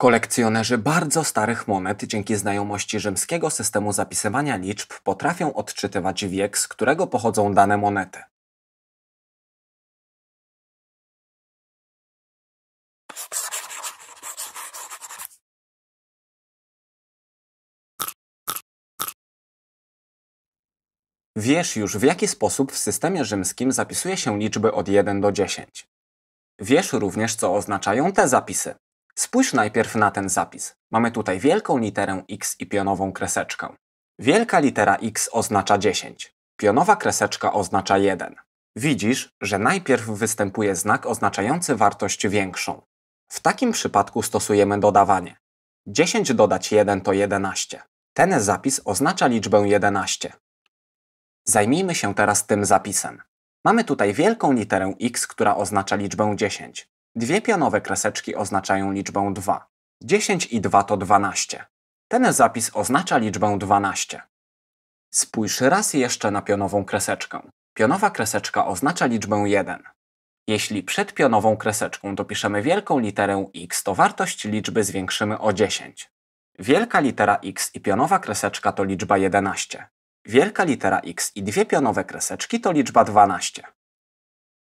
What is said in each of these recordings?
Kolekcjonerzy bardzo starych monet dzięki znajomości rzymskiego systemu zapisywania liczb potrafią odczytywać wiek, z którego pochodzą dane monety. Wiesz już, w jaki sposób w systemie rzymskim zapisuje się liczby od 1 do 10. Wiesz również, co oznaczają te zapisy. Spójrz najpierw na ten zapis. Mamy tutaj wielką literę X i pionową kreseczkę. Wielka litera X oznacza 10. Pionowa kreseczka oznacza 1. Widzisz, że najpierw występuje znak oznaczający wartość większą. W takim przypadku stosujemy dodawanie. 10 dodać 1 to 11. Ten zapis oznacza liczbę 11. Zajmijmy się teraz tym zapisem. Mamy tutaj wielką literę x, która oznacza liczbę 10. Dwie pionowe kreseczki oznaczają liczbę 2. 10 i 2 to 12. Ten zapis oznacza liczbę 12. Spójrz raz jeszcze na pionową kreseczkę. Pionowa kreseczka oznacza liczbę 1. Jeśli przed pionową kreseczką dopiszemy wielką literę x, to wartość liczby zwiększymy o 10. Wielka litera x i pionowa kreseczka to liczba 11. Wielka litera x i dwie pionowe kreseczki to liczba 12.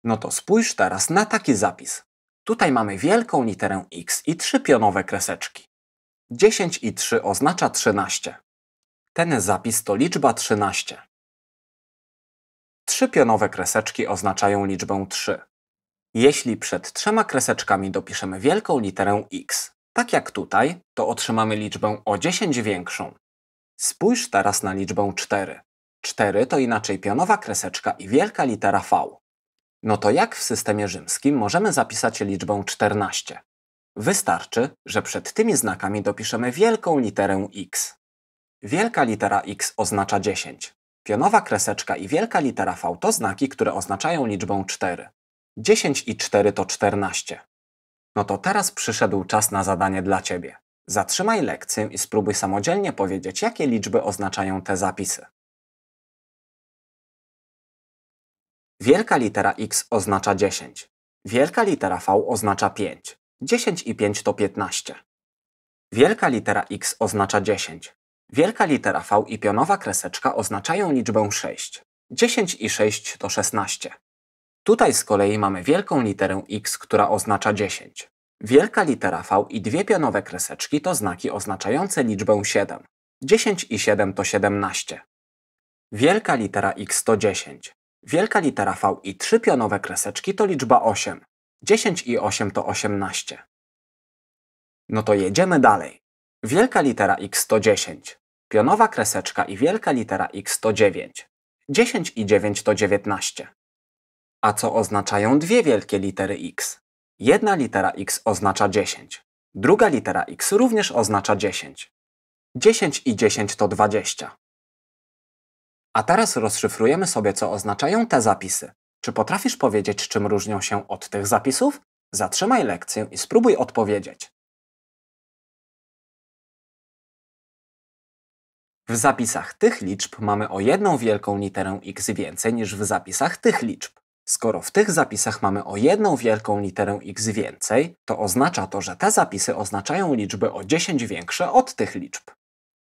No to spójrz teraz na taki zapis. Tutaj mamy wielką literę X i trzy pionowe kreseczki. 10 i 3 oznacza 13. Ten zapis to liczba 13. Trzy pionowe kreseczki oznaczają liczbę 3. Jeśli przed trzema kreseczkami dopiszemy wielką literę X, tak jak tutaj, to otrzymamy liczbę o 10 większą. Spójrz teraz na liczbę 4. 4 to inaczej pionowa kreseczka i wielka litera V. No to jak w systemie rzymskim możemy zapisać liczbą 14? Wystarczy, że przed tymi znakami dopiszemy wielką literę x. Wielka litera x oznacza 10. Pionowa kreseczka i wielka litera v to znaki, które oznaczają liczbę 4. 10 i 4 to 14. No to teraz przyszedł czas na zadanie dla Ciebie. Zatrzymaj lekcję i spróbuj samodzielnie powiedzieć, jakie liczby oznaczają te zapisy. Wielka litera X oznacza 10. Wielka litera V oznacza 5. 10 i 5 to 15. Wielka litera X oznacza 10. Wielka litera V i pionowa kreseczka oznaczają liczbę 6. 10 i 6 to 16. Tutaj z kolei mamy wielką literę X, która oznacza 10. Wielka litera V i dwie pionowe kreseczki to znaki oznaczające liczbę 7. 10 i 7 to 17. Wielka litera X to 10. Wielka litera V i trzy pionowe kreseczki to liczba 8. 10 i 8 to 18. No to jedziemy dalej. Wielka litera X to 10. Pionowa kreseczka i wielka litera X to 9. 10 i 9 to 19. A co oznaczają dwie wielkie litery X? Jedna litera X oznacza 10. Druga litera X również oznacza 10. 10 i 10 to 20. A teraz rozszyfrujemy sobie, co oznaczają te zapisy. Czy potrafisz powiedzieć, czym różnią się od tych zapisów? Zatrzymaj lekcję i spróbuj odpowiedzieć. W zapisach tych liczb mamy o jedną wielką literę x więcej niż w zapisach tych liczb. Skoro w tych zapisach mamy o jedną wielką literę x więcej, to oznacza to, że te zapisy oznaczają liczby o 10 większe od tych liczb.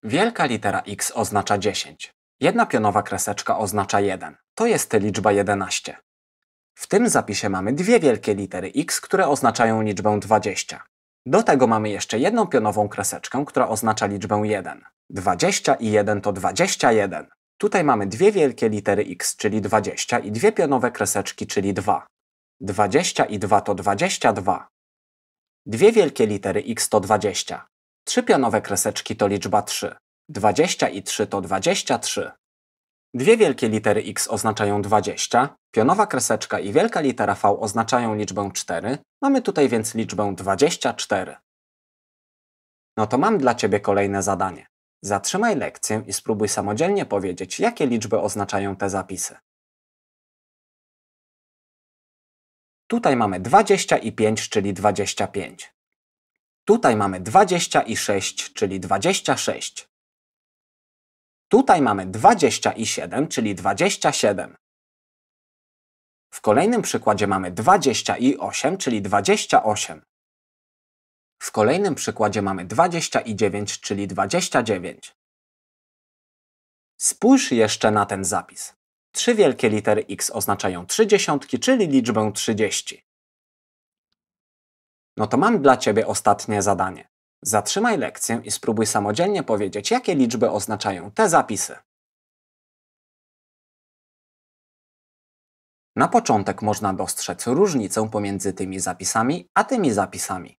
Wielka litera x oznacza 10, Jedna pionowa kreseczka oznacza 1. To jest liczba 11. W tym zapisie mamy dwie wielkie litery x, które oznaczają liczbę 20. Do tego mamy jeszcze jedną pionową kreseczkę, która oznacza liczbę 1. 20 i 1 to 21. Tutaj mamy dwie wielkie litery x, czyli 20 i dwie pionowe kreseczki, czyli 2. 20 i 2 to 22. Dwie wielkie litery x to 20. Trzy pionowe kreseczki to liczba 3. 20 i 3 to 23. Dwie wielkie litery X oznaczają 20, pionowa kreseczka i wielka litera V oznaczają liczbę 4, mamy tutaj więc liczbę 24. No to mam dla Ciebie kolejne zadanie. Zatrzymaj lekcję i spróbuj samodzielnie powiedzieć, jakie liczby oznaczają te zapisy. Tutaj mamy 25, czyli 25. Tutaj mamy 26, czyli 26. Tutaj mamy 20 i 7, czyli 27. W kolejnym przykładzie mamy 20 i 8, czyli 28. W kolejnym przykładzie mamy 20 i 9, czyli 29. Spójrz jeszcze na ten zapis. Trzy wielkie litery x oznaczają trzy dziesiątki, czyli liczbę 30. No to mam dla Ciebie ostatnie zadanie. Zatrzymaj lekcję i spróbuj samodzielnie powiedzieć, jakie liczby oznaczają te zapisy. Na początek można dostrzec różnicę pomiędzy tymi zapisami a tymi zapisami.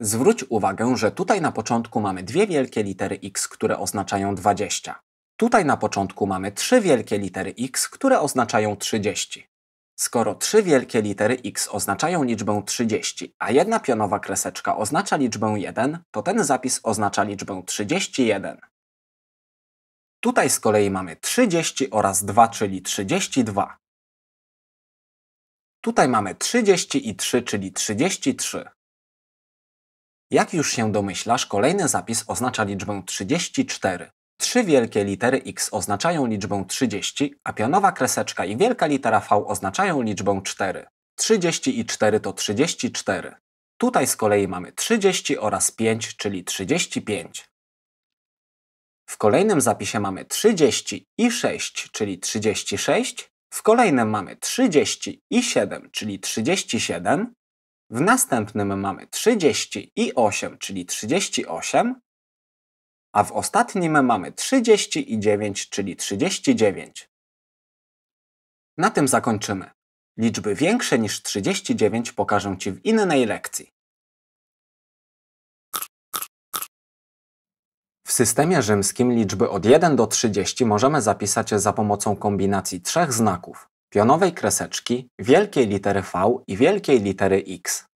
Zwróć uwagę, że tutaj na początku mamy dwie wielkie litery x, które oznaczają 20. Tutaj na początku mamy trzy wielkie litery x, które oznaczają 30. Skoro trzy wielkie litery x oznaczają liczbę 30, a jedna pionowa kreseczka oznacza liczbę 1, to ten zapis oznacza liczbę 31. Tutaj z kolei mamy 30 oraz 2, czyli 32. Tutaj mamy 30 i 3, czyli 33. Jak już się domyślasz, kolejny zapis oznacza liczbę 34. Trzy wielkie litery X oznaczają liczbę 30, a pionowa kreseczka i wielka litera V oznaczają liczbę 4. 30 i 4 to 34. Tutaj z kolei mamy 30 oraz 5, czyli 35. W kolejnym zapisie mamy 30 i 6, czyli 36. W kolejnym mamy 30 i 7, czyli 37. W następnym mamy 30 i 8, czyli 38 a w ostatnim mamy 30 i 9, czyli 39. Na tym zakończymy. Liczby większe niż 39 pokażę Ci w innej lekcji. W systemie rzymskim liczby od 1 do 30 możemy zapisać za pomocą kombinacji trzech znaków: pionowej kreseczki, wielkiej litery V i wielkiej litery X.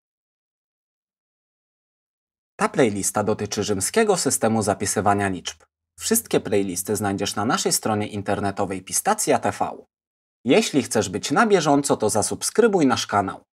Ta playlista dotyczy rzymskiego systemu zapisywania liczb. Wszystkie playlisty znajdziesz na naszej stronie internetowej Pistacja TV. Jeśli chcesz być na bieżąco, to zasubskrybuj nasz kanał.